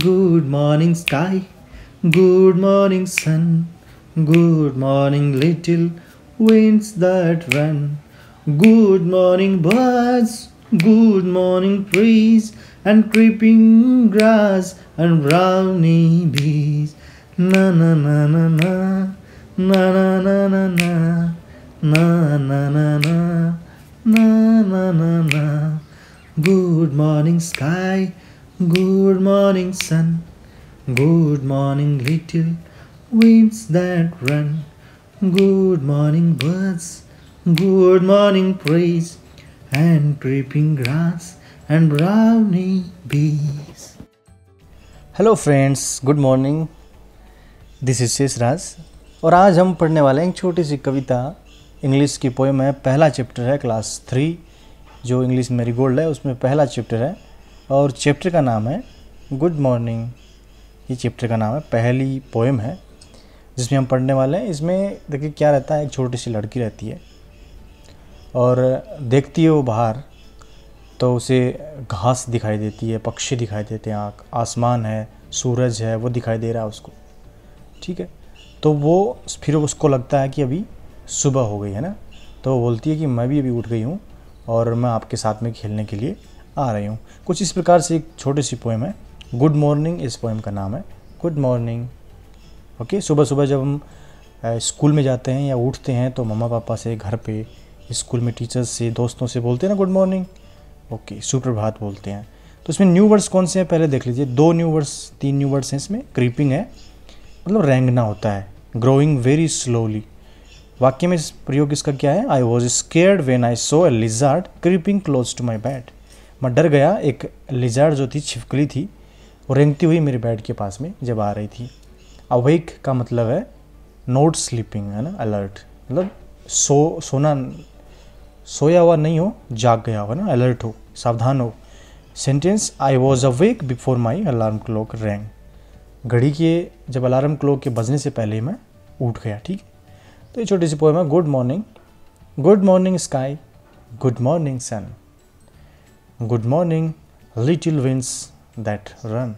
Good morning, sky. Good morning, sun. Good morning, little winds that run. Good morning, birds. Good morning, trees. And creeping grass and brownie bees. Na na na na na. Na na na na na. Na na na na. Na na na na. Good morning, sky. Good morning, sun. Good morning, little winds that run. Good morning, birds. Good morning, trees and creeping grass and brownie bees. Hello friends good morning this is Sheshraj और आज हम पढ़ने वाले हैं एक छोटी सी कविता English की poem है पहला चैप्टर है क्लास थ्री जो इंग्लिश मेरी गोल्ड है उसमें पहला चैप्टर है और चैप्टर का नाम है गुड मॉर्निंग ये चैप्टर का नाम है पहली पोएम है जिसमें हम पढ़ने वाले हैं इसमें देखिए क्या रहता है एक छोटी सी लड़की रहती है और देखती है वो बाहर तो उसे घास दिखाई देती है पक्षी दिखाई देते हैं आँख आसमान है सूरज है वो दिखाई दे रहा है उसको ठीक है तो वो फिर उसको लगता है कि अभी सुबह हो गई है ना तो वो बोलती है कि मैं भी अभी उठ गई हूँ और मैं आपके साथ में खेलने के लिए आ रही हूँ कुछ इस प्रकार से एक छोटी सी पोएम है गुड मॉर्निंग इस पोएम का नाम है गुड मॉर्निंग ओके सुबह सुबह जब हम स्कूल में जाते हैं या उठते हैं तो मम्मा पापा से घर पे स्कूल में टीचर्स से दोस्तों से बोलते हैं ना गुड मॉर्निंग ओके सुप्रभात बोलते हैं तो इसमें न्यू वर्ड्स कौन से हैं पहले देख लीजिए दो न्यू वर्ड्स तीन न्यू वर्ड्स हैं इसमें क्रीपिंग है मतलब रेंगना होता है ग्रोइंग वेरी स्लोली वाक्य में इस प्रयोग इसका क्या है I was scared when I saw a lizard creeping close to my bed मैं डर गया एक लिजार जो थी छिपकली थी वो रेंगती हुई मेरे बेड के पास में जब आ रही थी अवेक का मतलब है नोट स्लीपिंग है ना अलर्ट मतलब सो सोना सोया हुआ नहीं हो जाग गया हो ना अलर्ट हो सावधान हो sentence I was awake before my alarm clock rang घड़ी के जब अलार्म क्लॉक के बजने से पहले मैं उठ गया ठीक तो ये छोटी सी पोएम है good morning good morning sky good morning sun Good morning, little winds that run.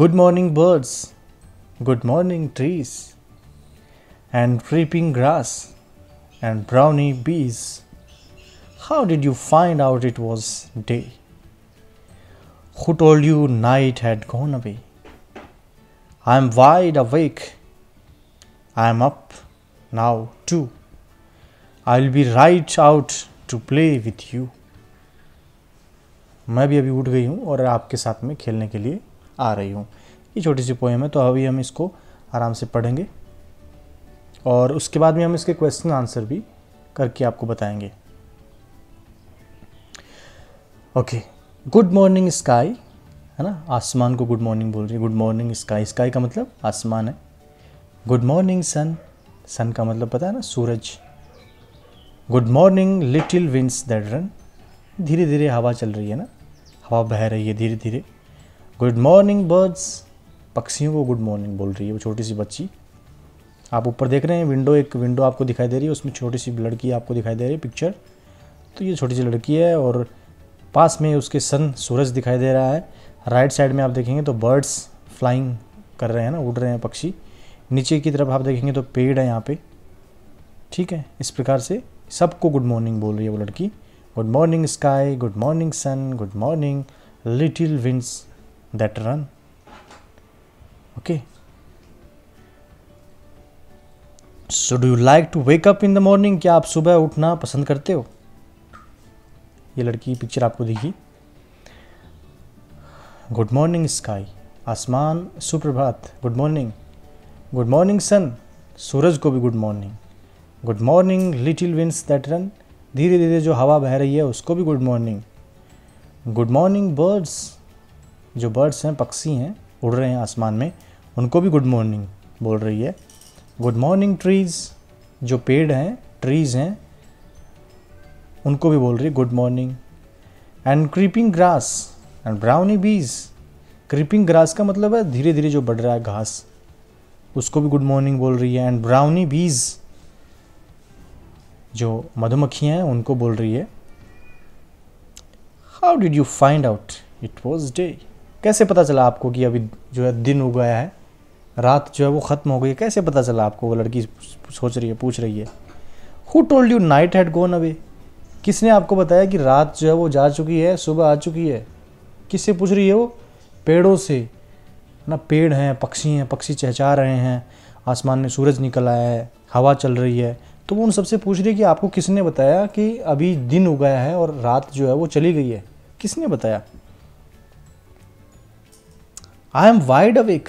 Good morning, birds. Good morning, trees. And creeping grass. And brownie bees. How did you find out it was day? Who told you night had gone away? I am wide awake. I am up now, too. I'll be right out to play with you. मैं भी अभी उठ गई हूँ और आपके साथ में खेलने के लिए आ रही हूँ ये छोटी सी पोएम है तो अभी हम इसको आराम से पढ़ेंगे और उसके बाद में हम इसके क्वेश्चन आंसर भी करके आपको बताएंगे ओके गुड मॉर्निंग स्काई है ना आसमान को गुड मॉर्निंग बोल रही है गुड मॉर्निंग स्काई स्काई का मतलब आसमान है गुड मॉर्निंग सन सन का मतलब पता है ना सूरज good morning little winds that run धीरे धीरे हवा चल रही है ना हवा बह रही है धीरे धीरे गुड मॉर्निंग बर्ड्स पक्षियों को गुड मॉर्निंग बोल रही है वो छोटी सी बच्ची आप ऊपर देख रहे हैं विंडो एक विंडो आपको दिखाई दे रही है उसमें छोटी सी लड़की आपको दिखाई दे रही है पिक्चर तो ये छोटी सी लड़की है और पास में उसके सन सूरज दिखाई दे रहा है राइट साइड में आप देखेंगे तो बर्ड्स फ्लाइंग कर रहे हैं ना उड़ रहे हैं पक्षी नीचे की तरफ आप देखेंगे तो पेड़ है यहाँ पे ठीक है इस प्रकार से सबको गुड मॉर्निंग बोल रही है वो लड़की good morning sky good morning sun good morning little winds that run okay so do you like to wake up in the morning क्या आप सुबह उठना पसंद करते हो ये लड़की की पिक्चर आपको देखी गुड मॉर्निंग स्काई आसमान सुप्रभात good morning good morning sun सूरज को भी good morning good morning little winds that run धीरे धीरे जो हवा बह रही है उसको भी good morning good morning birds जो बर्ड्स हैं पक्षी हैं उड़ रहे हैं आसमान में उनको भी गुड मॉर्निंग बोल रही है गुड मॉर्निंग ट्रीज़ जो पेड़ हैं ट्रीज़ हैं उनको भी बोल रही है good morning and creeping grass and brownie bees creeping grass का मतलब है धीरे धीरे जो बढ़ रहा है घास उसको भी गुड मॉर्निंग बोल रही है एंड ब्राउनी बीज़ जो मधुमक्खियाँ हैं उनको बोल रही है how did you find out it was day कैसे पता चला आपको कि अभी जो है दिन गया है रात जो है वो ख़त्म हो गई है कैसे पता चला आपको वो लड़की सोच रही है पूछ रही है who told you night had gone away किसने आपको बताया कि रात जो है वो जा चुकी है सुबह आ चुकी है किससे पूछ रही है वो पेड़ों से ना पेड़ हैं पक्षी हैं पक्षी चहचा रहे हैं आसमान में सूरज निकल आया है हवा चल रही है तो वो उन सबसे पूछ रही है कि आपको किसने बताया कि अभी दिन हो गया है और रात जो है वो चली गई है किसने बताया आई एम वाइड अवेक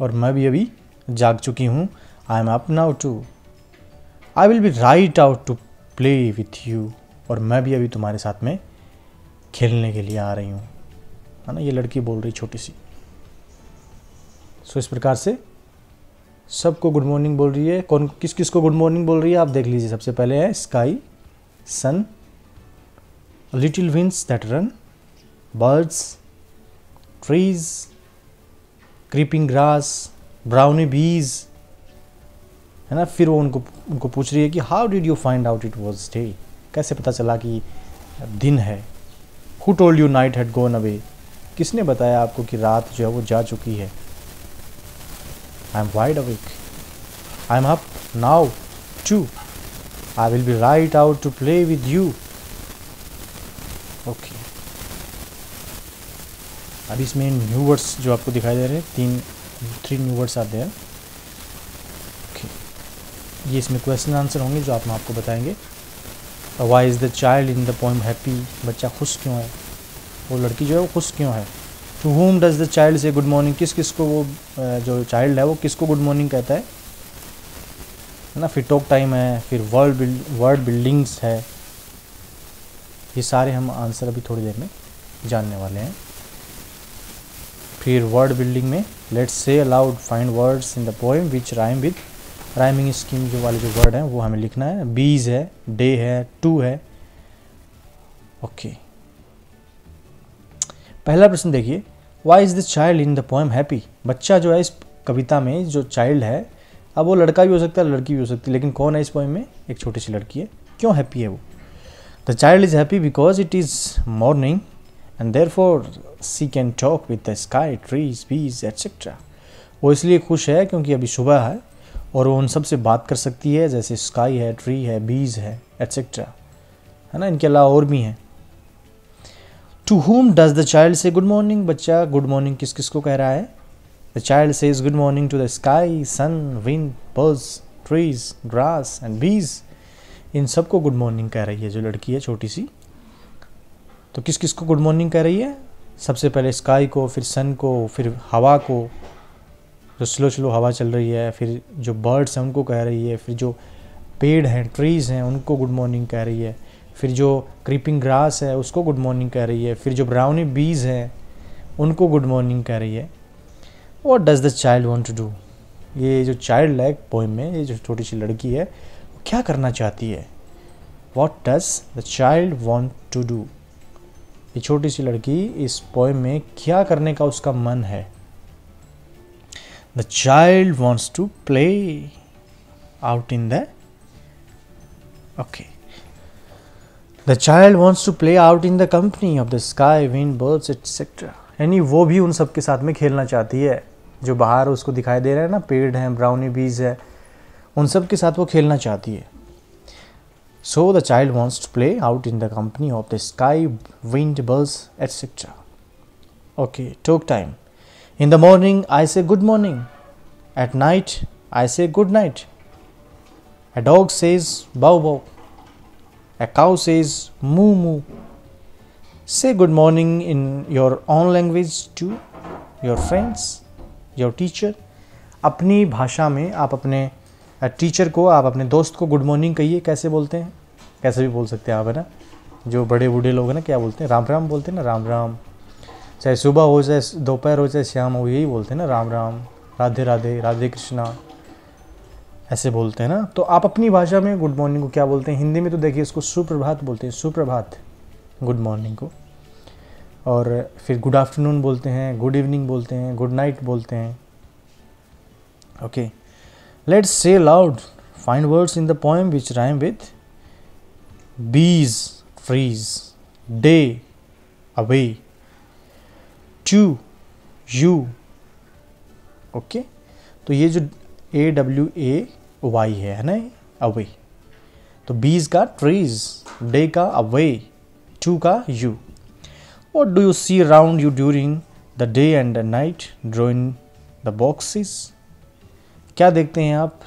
और मैं भी अभी जाग चुकी हूँ I am up now too I will be right out to play with you और मैं भी अभी तुम्हारे साथ में खेलने के लिए आ रही हूँ है ना ये लड़की बोल रही छोटी सी सो इस प्रकार से सबको गुड मॉर्निंग बोल रही है कौन किस किस को गुड मॉर्निंग बोल रही है आप देख लीजिए सबसे पहले है sky sun little winds that run birds trees creeping grass brownie bees है ना फिर वो उनको उनको पूछ रही है कि how did you find out it was day कैसे पता चला कि दिन है who told you night had gone away किसने बताया आपको कि रात जो है वो जा चुकी है am wide awake. am up now, too. I will be right out to play with you. Okay okay. अब इसमें न्यू वर्ड्स जो आपको दिखाई दे रहे हैं तीन थ्री न्यू वर्ड्स आते हैं ओके ये इसमें क्वेश्चन आंसर होंगे जो आप मैं आपको बताएंगे why is the child in the poem happy बच्चा खुश क्यों है वो लड़की जो है वो खुश क्यों है to whom does the child say good morning किस किस को वो जो चाइल्ड है वो किसको गुड मॉर्निंग कहता है है ना फिर टॉक टाइम है फिर वर्ल्ड बिल्ड वर्ड बिल्डिंग्स है ये सारे हम आंसर अभी थोड़ी देर में जानने वाले हैं फिर वर्ड बिल्डिंग में let's say aloud find words in the poem which rhyme with rhyming scheme जो वाले जो वर्ड हैं वो हमें लिखना है बीज है डे है टू है ओके पहला प्रश्न देखिए why is this child in the poem happy बच्चा जो है इस कविता में जो चाइल्ड है अब वो लड़का भी हो सकता है लड़की भी हो सकती है लेकिन कौन है इस पोएम में एक छोटी सी लड़की है क्यों हैप्पी है वो the child is happy because it is morning and therefore she can talk with the sky trees bees etcetera वो इसलिए खुश है क्योंकि अभी सुबह है और वो उन सब से बात कर सकती है जैसे स्काई है ट्री है बीज है एट्सेट्रा है ना इनके अलावा और भी हैं to whom does the child say good morning बच्चा गुड मॉर्निंग किस किस को कह रहा है the child say is good morning to the sky sun wind birds trees grass and bees इन सबको गुड मॉर्निंग कह रही है जो लड़की है छोटी सी तो किस किस को गुड मॉर्निंग कह रही है सबसे पहले स्काई को फिर सन को फिर हवा को जो स्लो स्लो हवा चल रही है फिर जो बर्ड्स हैं उनको कह रही है फिर जो पेड़ हैं ट्रीज़ हैं उनको गुड मॉर्निंग कह रही है फिर जो क्रीपिंग ग्रास है उसको गुड मॉर्निंग कह रही है फिर जो ब्राउनी बीज हैं उनको गुड मॉर्निंग कह रही है what does the child want to do ये जो चाइल्ड लाइक पोइम में ये जो छोटी सी लड़की है वो क्या करना चाहती है what does the child want to do ये छोटी सी लड़की इस पोइम में क्या करने का उसका मन है the child wants to play out in the okay the child wants to play out in the company of the sky wind birds etcetera यानी वो भी उन सब के साथ में खेलना चाहती है जो बाहर उसको दिखाई दे रहा है ना पेड़ हैं ब्राउनी बीज है उन सब के साथ वो खेलना चाहती है so the child wants to play out in the company of the sky wind birds etcetera okay talk time in the morning I say good morning at night I say good night A dog says bow bow A cow says moo moo. Say good morning in your own language to your friends, your teacher. अपनी भाषा में आप अपने teacher को आप अपने दोस्त को गुड मॉर्निंग कहिए कैसे बोलते हैं कैसे भी बोल सकते हैं आप है ना जो बड़े बूढ़े लोग हैं ना क्या बोलते हैं राम राम बोलते हैं ना राम राम चाहे सुबह हो चाहे दोपहर हो चाहे शाम हो यही बोलते हैं ना राम राम राधे राधे राधे कृष्णा ऐसे बोलते हैं ना तो आप अपनी भाषा में गुड मॉर्निंग को क्या बोलते हैं हिंदी में तो देखिए इसको सुप्रभात बोलते हैं सुप्रभात गुड मॉर्निंग को और फिर गुड आफ्टरनून बोलते हैं गुड इवनिंग बोलते हैं गुड नाइट बोलते हैं okay let's say loud find words in the poem which rhyme with bees freeze day away to you okay तो ये जो ए डब्ल्यू ए वाई है है ना अवे तो बीज का ट्रीज डे का अवे टू का you what do you see round you during the day and the night drawing the boxes क्या देखते हैं आप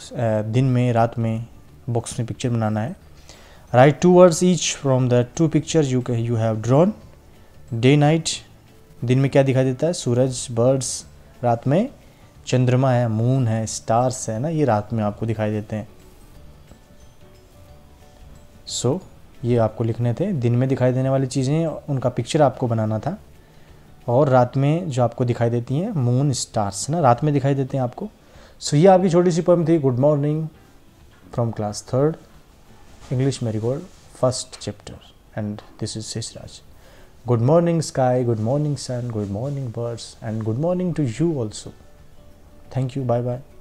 दिन में रात में बॉक्स में पिक्चर बनाना है write two words each from the two picture you you have drawn day night दिन में क्या दिखाई देता है सूरज बर्ड्स रात में चंद्रमा है मून है स्टार्स है ना ये रात में आपको दिखाई देते हैं सो so, ये आपको लिखने थे दिन में दिखाई देने वाली चीज़ें उनका पिक्चर आपको बनाना था और रात में जो आपको दिखाई देती हैं मून स्टार्स ना रात में दिखाई देते हैं आपको सो so, ये आपकी छोटी सी पम थी good morning from class third English Marigold first chapter and this is Sheshraj good morning sky good morning sun good morning birds and good morning to you also Thank you. Bye bye.